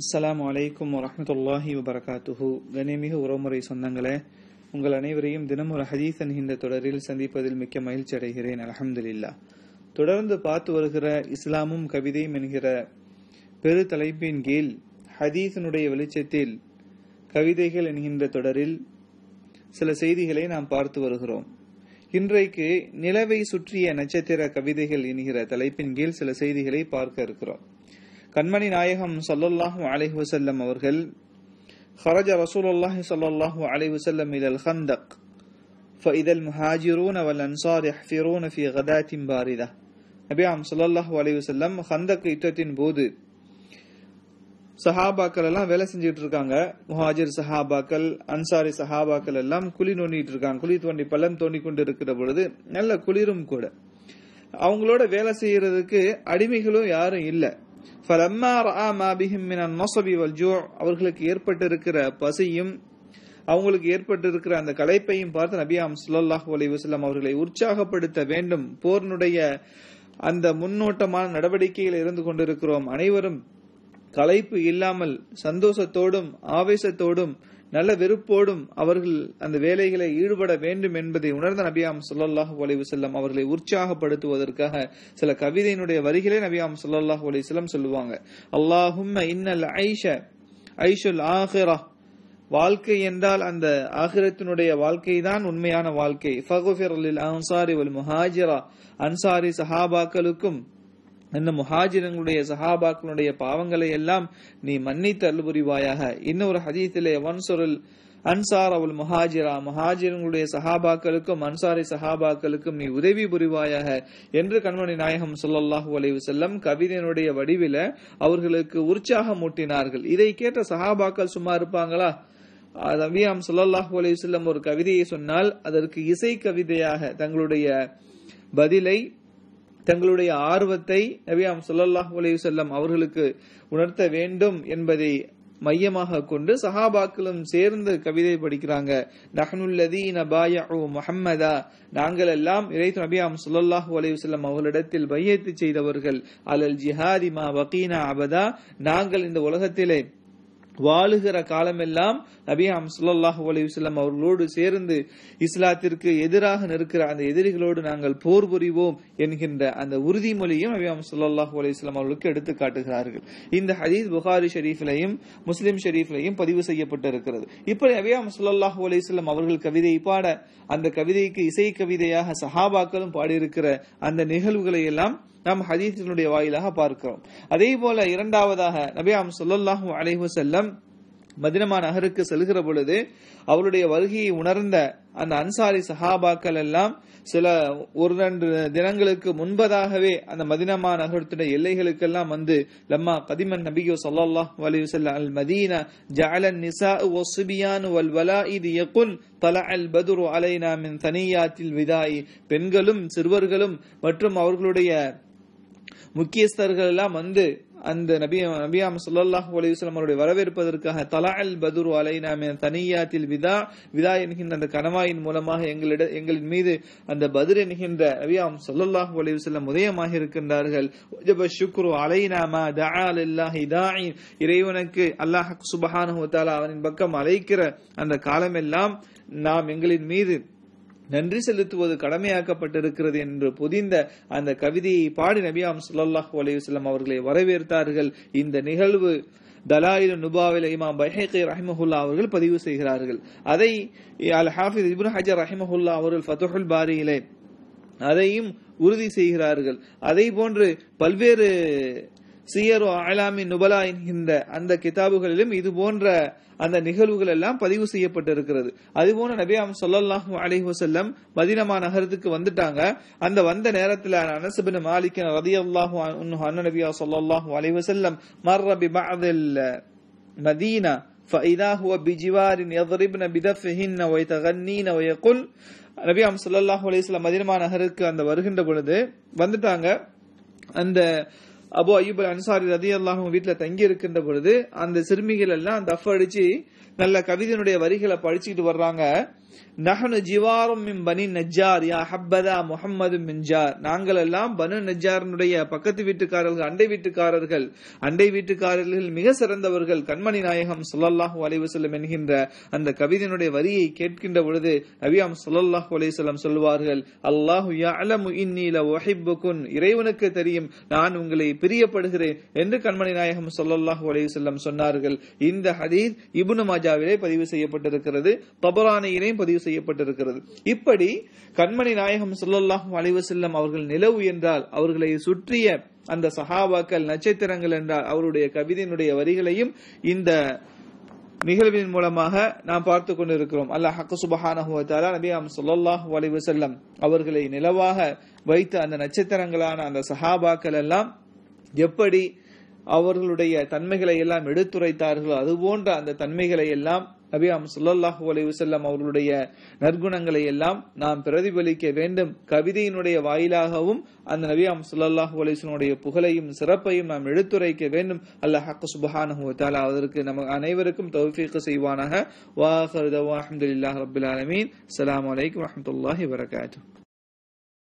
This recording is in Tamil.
அஸ்லாம் வலைக்கம் வரமத்துல்லாஹி வபரகாத்துஹு கணிமிகு உறவுமுறை சொந்தங்களே உங்கள் அனைவரையும் தினம் ஒரு ஹதீஸ் இந்த தொடரில் சந்திப்பதில் மிக்க மகிழ்ச்சி அடைகிறேன் அலமதுல்லா தொடர்ந்து பார்த்து வருகிற இஸ்லாமும் கவிதையும் என்கிற பெரு தலைப்பின் கீழ் ஹதீசனுடைய வெளிச்சத்தில் கவிதைகள் என்கின்ற தொடரில் சில செய்திகளை நாம் பார்த்து வருகிறோம் இன்றைக்கு நிலவை சுற்றிய நட்சத்திர கவிதைகள் என்கிற தலைப்பின் கீழ் சில செய்திகளை பார்க்க இருக்கிறோம் கண்மணி நாயகம் சல்லல்லாஹு அலைஹி செல்லம் அவர்கள் خرج رسول الله صلى الله عليه وسلم إلى الخندق فإذا المهاجرون والأنصار يحفرون في غداة باردة நபியாம் சல்லாஹு அலைஹி வசல்லம் ஹந்தக் யுத்தத்தின் போது சஹாபாக்கள் எல்லாம் வேலை செஞ்சுட்டு இருக்காங்க முஹாஜிர் சஹாபாக்கள் அன்சாரி சஹாபாக்கள் எல்லாம் குழி நோண்டிட்டு இருக்காங்க குழி தோண்டி பள்ளம் தோண்டி கொண்டு இருக்கிற பொழுது நல்ல குளிரும் கூட அவங்களோட வேலை செய்யறதுக்கு அடிமைகளும் யாரும் இல்லை அவர்களுக்கு ஏற்பட்டிருக்கிற பசியும் அவங்களுக்கு ஏற்பட்டிருக்கிற அந்த கலைப்பையும் பார்த்து நபியாம் சுல்லாஹ் அலி வசலம் அவர்களை உற்சாகப்படுத்த வேண்டும் போர்னுடைய அந்த முன்னோட்டமான நடவடிக்கையில் இருந்து கொண்டிருக்கிறோம் அனைவரும் கலைப்பு இல்லாமல் சந்தோஷத்தோடும் ஆவேசத்தோடும் நல்ல வெறுப்போடும் அவர்கள் அந்த வேலைகளை ஈடுபட வேண்டும் என்பதை உணர்ந்த நபியாம் சுல்லாஹ் செல்லம் அவர்களை உற்சாகப்படுத்துவதற்காக சில கவிதையினுடைய வரிகளை நபியாம் சுல்லாஹ் செல்லம் சொல்லுவாங்க அல்லாஹும் ஐஷ வாழ்க்கை என்றால் அந்த ஆகிரத்தினுடைய வாழ்க்கை தான் உண்மையான வாழ்க்கை அன்சாரி சஹாபாக்களுக்கும் அந்த முஹாஜிரங்களுடைய சஹாபாக்களுடைய பாவங்களை எல்லாம் நீ மன்னித்து அல்புரிவாயாக இன்னொரு ஹதீத்திலே வன்சொருள் அன்சார் அவள் முஹாஜிரா முஹாஜிரங்களுடைய சஹாபாக்களுக்கும் அன்சாரி சஹாபாக்களுக்கும் நீ உதவி புரிவாயாக என்று கண்மணி நாயகம் சொல்லல்லாஹு அலைவு செல்லம் கவிதையினுடைய வடிவில அவர்களுக்கு உற்சாகம் மூட்டினார்கள் இதை கேட்ட சஹாபாக்கள் சும்மா இருப்பாங்களா நபியாம் சொல்லல்லாஹு அலைவு செல்லம் ஒரு கவிதையை சொன்னால் அதற்கு இசை கவிதையாக தங்களுடைய பதிலை தங்களுடைய ஆர்வத்தை நபியாம் சுல்லாஹ் அலைவு செல்லம் அவர்களுக்கு உணர்த்த வேண்டும் என்பதை மையமாக கொண்டு சஹாபாக்களும் சேர்ந்து கவிதை படிக்கிறாங்க நஹனுல்லதி நபாயா முஹம்மதா நாங்கள் எல்லாம் இறை நபியாம் சுல்லாஹு அலையுசல்லம் அவர்களிடத்தில் பையத்து செய்தவர்கள் அலல் ஜிஹாதி வகீனா அபதா நாங்கள் இந்த உலகத்திலே வாழுகிற காலமெல்லாம் நபி சுல்லாஹு அலிவசல்லாம் அவர்களோடு சேர்ந்து இஸ்லாத்திற்கு எதிராக நிற்கிற அந்த எதிரிகளோடு நாங்கள் போர் புரிவோம் என்கின்ற அந்த உறுதிமொழியும் நபி சுல்லாஹு அலிவஸ்லாம் அவர்களுக்கு எடுத்து காட்டுகிறார்கள் இந்த ஹதீஸ் புகாரி ஷெரீஃபிலையும் முஸ்லிம் ஷெரீஃபிலையும் பதிவு செய்யப்பட்டிருக்கிறது இப்படி நபி சுல்லாஹு அலிவஸ்லாம் அவர்கள் கவிதையை பாட அந்த கவிதைக்கு இசை கவிதையாக சஹாபாக்களும் பாடியிருக்கிற அந்த நிகழ்வுகளை எல்லாம் நாம் ஹதீஸினுடைய வாயிலாக பார்க்கிறோம் அதே போல இரண்டாவதாக நபியாம் சொல்லல்லாஹூ அலைஹு செல்லம் மதினமா நகருக்கு செல்கிற பொழுது அவருடைய வருகையை உணர்ந்த அந்த அன்சாரி சஹாபாக்கள் எல்லாம் சில ஒரு ரெண்டு தினங்களுக்கு முன்பதாகவே அந்த மதினமா நகரத்துடைய எல்லைகளுக்கெல்லாம் வந்து லம்மா கதிமன் நபிகோ சல்லாஹ் செல்ல அல் மதீனா ஜாலன் நிசா ஒசுபியான் வல் வலா இது யகுன் தல அல் பதுரு அலைனா மின் தனியாத்தில் விதாயி பெண்களும் சிறுவர்களும் மற்றும் அவர்களுடைய முக்கியஸ்தர்கள் எல்லாம் வந்து அந்த நபி நபியாம் சுல்லாஹ் அலிவஸ்லாம் அவருடைய வரவேற்பதற்காக தலா அல் பதுர் அலைனாமே தனியாத்தில் விதா விதா என்கின்ற அந்த கணவாயின் மூலமாக எங்களிட எங்களின் மீது அந்த பதிர் என்கின்ற நபியாம் சுல்லாஹ் அலிவஸ்லாம் உதயமாக இருக்கின்றார்கள் சுக்ரு அலைனாமா தா இல்லாஹி தாயின் இறைவனுக்கு அல்லாஹ் சுபஹானு தாலா அவனின் பக்கம் அழைக்கிற அந்த காலமெல்லாம் நாம் எங்களின் மீது நன்றி செலுத்துவது கடமையாக்கப்பட்டிருக்கிறது என்று புதிந்த அந்த கவிதையை பாடி நபியாம் சுல்லாஹ் அலையுஸ்லாம் அவர்களை வரவேற்றார்கள் இந்த நிகழ்வு தலாயில் நுபாவில் இமாம் பஹேகை ரஹிமஹுல்லா அவர்கள் பதிவு செய்கிறார்கள் அதை அல் ஹாஃபிஸ் இப்னு ஹஜர் ரஹிமஹுல்லா அவர்கள் ஃபதுஹுல் பாரியிலே அதையும் உறுதி செய்கிறார்கள் அதே போன்று பல்வேறு சியரு அலாமி நுபலா என்கின்ற அந்த கிதாபுகளிலும் இது போன்ற அந்த நிகழ்வுகள் எல்லாம் பதிவு செய்யப்பட்டிருக்கிறது அதுபோல அம் சொல்லல்லாஹு அலி வசல்லம் மதினமா நகரத்துக்கு வந்துட்டாங்க அந்த வந்த நேரத்தில் அனசுபின் மாலிக்கின் ரதி அல்லாஹு அண்ணன் நபியா சொல்லல்லாஹு அலி வசல்லம் மர்ரபி பாதில் மதீனா فإذا هو بجوار يضربن بدفهن ويتغنين ويقول நபியாம் சொல்லல்லாஹு அலையம் மதினமா நகருக்கு அந்த வருகின்ற பொழுது வந்துட்டாங்க அந்த அபு அயூப் அல் அன்சாரி ரதி அல்லாஹும் வீட்டுல தங்கி இருக்கின்ற பொழுது அந்த சிறுமிகள் எல்லாம் தஃப் அடிச்சு நல்ல கவிதையினுடைய வரிகளை படிச்சுக்கிட்டு வர்றாங்க நஹனு ஜிவாரும் மின் பனி நஜார் யா ஹப்பதா முகம்மது மின்ஜார் நாங்கள் எல்லாம் பனு நஜாரனுடைய பக்கத்து வீட்டுக்காரர்கள் அண்டை வீட்டுக்காரர்கள் அண்டை வீட்டுக்காரர்கள் மிக சிறந்தவர்கள் கண்மணி நாயகம் அலைவு செல்லும் என்கின்ற அந்த கவிதையினுடைய வரியை கேட்கின்ற பொழுது சுல்லாஹு அலைவு செல்லம் சொல்வார்கள் அல்லாஹு யா அலமு இன்னில ஒஹிப்புக்குன் இறைவனுக்கு தெரியும் நான் உங்களை பிரியப்படுகிறேன் என்று கண்மணி நாயகம் சொல்லல்லாஹு அலைஹி செல்லம் சொன்னார்கள் இந்த ஹதீத் இபுனு மாஜாவிலே பதிவு செய்யப்பட்டிருக்கிறது தபரானியிலேயும் பதிவு செய்யப்பட்டிருக்கிறது இப்படி கண்மணி நாயகம் சொல்லல்லாஹு அலைஹி செல்லம் அவர்கள் நிலவு என்றால் அவர்களை சுற்றிய அந்த சஹாபாக்கள் நட்சத்திரங்கள் என்றால் அவருடைய கவிதையினுடைய வரிகளையும் இந்த நிகழ்வின் மூலமாக நாம் பார்த்து கொண்டிருக்கிறோம் அல்லாஹ் ஹக்கு சுபஹானஹுவத்தாலா நபியாம் சொல்லல்லாஹ் அலைவசல்லம் அவர்களை நிலவாக வைத்து அந்த நட்சத்திரங்களான அந்த சஹாபாக்கள் எல்லாம் எப்படி அவர்களுடைய தன்மைகளை எல்லாம் எடுத்துரைத்தார்களோ அதுபோன்ற அந்த தன்மைகளை எல்லாம் நபியாம் சுல்லாஹு செல்லம் அவர்களுடைய நற்குணங்களை எல்லாம் நாம் பிரதிபலிக்க வேண்டும் கவிதையினுடைய வாயிலாகவும் அந்த நபியாம் சுல்லாஹு அலிஸ்வனுடைய புகழையும் சிறப்பையும் நாம் எடுத்துரைக்க வேண்டும் அல்லாஹ் சுபஹானு தாலா அதற்கு நம்ம அனைவருக்கும் தௌஃபீக்கு செய்வானாக வாஹர் அஹமதுல்லாஹ் ரபுல் ஆலமீன் அலாம் வலைக்கம் வரமத்துல்லாஹி வரகாத்து